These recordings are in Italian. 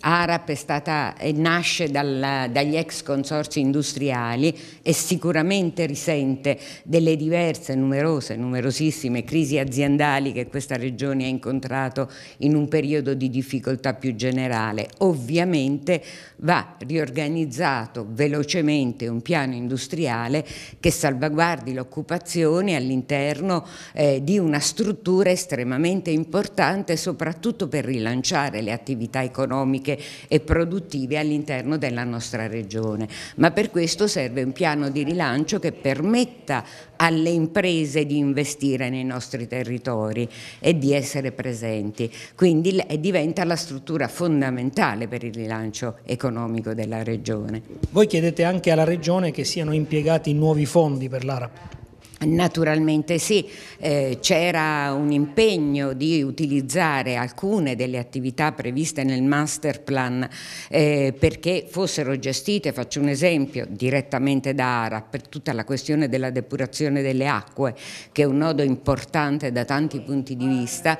ARAP è stata, è eh, nasce dalla, dagli ex consorzi industriali e sicuramente risente delle diverse, numerose, numerosissime crisi aziendali che questa regione ha incontrato in un periodo di difficoltà più generale. Ovviamente va riorganizzato velocemente un piano industriale che salvaguardi l'occupazione all'interno eh, di una struttura estremamente importante soprattutto per rilanciare le attività economiche economiche e produttive all'interno della nostra regione. Ma per questo serve un piano di rilancio che permetta alle imprese di investire nei nostri territori e di essere presenti. Quindi diventa la struttura fondamentale per il rilancio economico della regione. Voi chiedete anche alla regione che siano impiegati nuovi fondi per l'ARAP. Naturalmente sì, eh, c'era un impegno di utilizzare alcune delle attività previste nel master plan eh, perché fossero gestite, faccio un esempio, direttamente da ARA per tutta la questione della depurazione delle acque che è un nodo importante da tanti punti di vista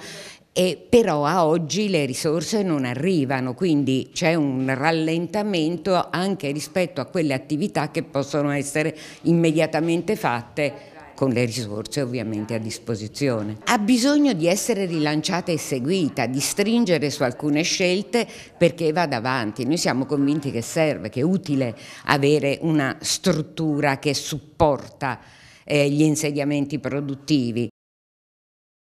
e però a oggi le risorse non arrivano, quindi c'è un rallentamento anche rispetto a quelle attività che possono essere immediatamente fatte con le risorse ovviamente a disposizione. Ha bisogno di essere rilanciata e seguita, di stringere su alcune scelte perché vada avanti. Noi siamo convinti che serve, che è utile avere una struttura che supporta eh, gli insediamenti produttivi,